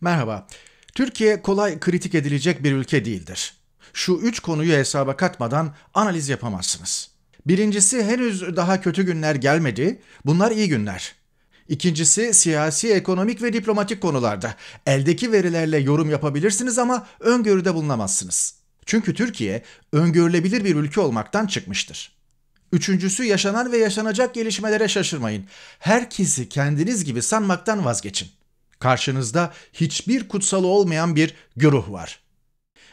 Merhaba. Türkiye kolay kritik edilecek bir ülke değildir. Şu üç konuyu hesaba katmadan analiz yapamazsınız. Birincisi henüz daha kötü günler gelmedi. Bunlar iyi günler. İkincisi siyasi, ekonomik ve diplomatik konularda. Eldeki verilerle yorum yapabilirsiniz ama öngörüde bulunamazsınız. Çünkü Türkiye öngörülebilir bir ülke olmaktan çıkmıştır. Üçüncüsü yaşanan ve yaşanacak gelişmelere şaşırmayın. Herkesi kendiniz gibi sanmaktan vazgeçin. Karşınızda hiçbir kutsalı olmayan bir güruh var.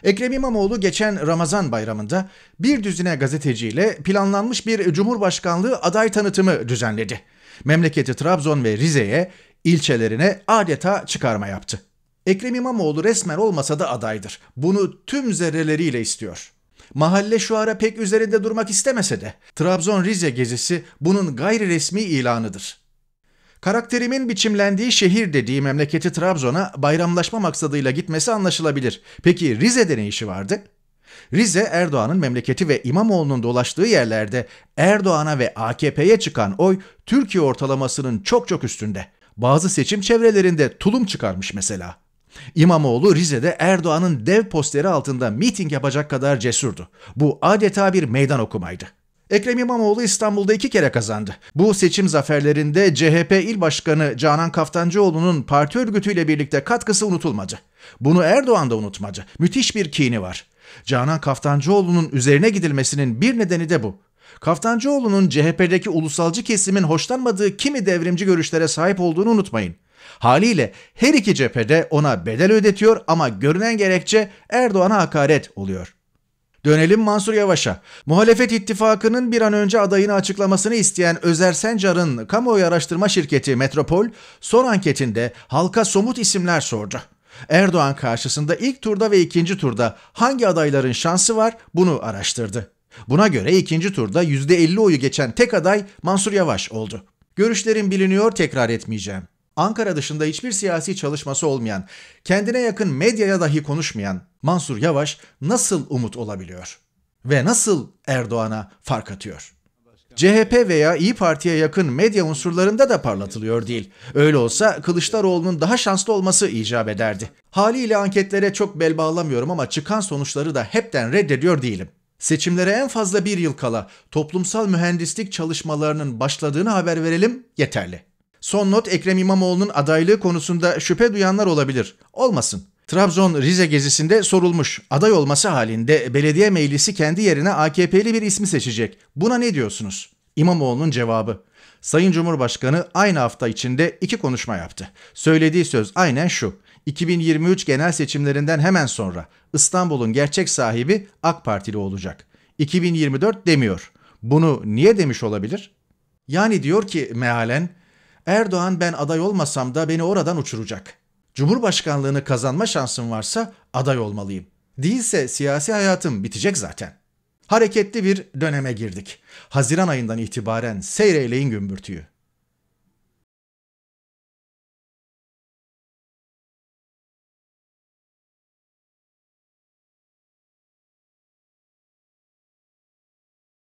Ekrem İmamoğlu geçen Ramazan bayramında bir düzine gazeteciyle planlanmış bir Cumhurbaşkanlığı aday tanıtımı düzenledi. Memleketi Trabzon ve Rize'ye, ilçelerine adeta çıkarma yaptı. Ekrem İmamoğlu resmen olmasa da adaydır. Bunu tüm zerreleriyle istiyor. Mahalle şu ara pek üzerinde durmak istemese de Trabzon-Rize gezisi bunun gayri resmi ilanıdır. Karakterimin biçimlendiği şehir dediği memleketi Trabzon'a bayramlaşma maksadıyla gitmesi anlaşılabilir. Peki Rize'de ne işi vardı? Rize Erdoğan'ın memleketi ve İmamoğlu'nun dolaştığı yerlerde Erdoğan'a ve AKP'ye çıkan oy Türkiye ortalamasının çok çok üstünde. Bazı seçim çevrelerinde tulum çıkarmış mesela. İmamoğlu Rize'de Erdoğan'ın dev posteri altında miting yapacak kadar cesurdu. Bu adeta bir meydan okumaydı. Ekrem İmamoğlu İstanbul'da iki kere kazandı. Bu seçim zaferlerinde CHP İl Başkanı Canan Kaftancıoğlu'nun parti örgütüyle birlikte katkısı unutulmadı. Bunu Erdoğan da unutmadı. Müthiş bir kini var. Canan Kaftancıoğlu'nun üzerine gidilmesinin bir nedeni de bu. Kaftancıoğlu'nun CHP'deki ulusalcı kesimin hoşlanmadığı kimi devrimci görüşlere sahip olduğunu unutmayın. Haliyle her iki cephede ona bedel ödetiyor ama görünen gerekçe Erdoğan'a hakaret oluyor. Dönelim Mansur Yavaş'a. Muhalefet ittifakının bir an önce adayını açıklamasını isteyen Özer Sencar'ın kamuoyu araştırma şirketi Metropol son anketinde halka somut isimler sordu. Erdoğan karşısında ilk turda ve ikinci turda hangi adayların şansı var bunu araştırdı. Buna göre ikinci turda %50 oyu geçen tek aday Mansur Yavaş oldu. Görüşlerim biliniyor tekrar etmeyeceğim. Ankara dışında hiçbir siyasi çalışması olmayan, kendine yakın medyaya dahi konuşmayan Mansur Yavaş nasıl umut olabiliyor? Ve nasıl Erdoğan'a fark atıyor? CHP veya İyi Parti'ye yakın medya unsurlarında da parlatılıyor değil. Öyle olsa Kılıçdaroğlu'nun daha şanslı olması icap ederdi. Haliyle anketlere çok bel bağlamıyorum ama çıkan sonuçları da hepten reddediyor değilim. Seçimlere en fazla bir yıl kala toplumsal mühendislik çalışmalarının başladığını haber verelim yeterli. Son not Ekrem İmamoğlu'nun adaylığı konusunda şüphe duyanlar olabilir. Olmasın. Trabzon Rize gezisinde sorulmuş. Aday olması halinde belediye meclisi kendi yerine AKP'li bir ismi seçecek. Buna ne diyorsunuz? İmamoğlu'nun cevabı. Sayın Cumhurbaşkanı aynı hafta içinde iki konuşma yaptı. Söylediği söz aynen şu. 2023 genel seçimlerinden hemen sonra İstanbul'un gerçek sahibi AK Partili olacak. 2024 demiyor. Bunu niye demiş olabilir? Yani diyor ki mealen Erdoğan ben aday olmasam da beni oradan uçuracak. Cumhurbaşkanlığını kazanma şansım varsa aday olmalıyım. Değilse siyasi hayatım bitecek zaten. Hareketli bir döneme girdik. Haziran ayından itibaren seyreyleyin gümbürtüyü.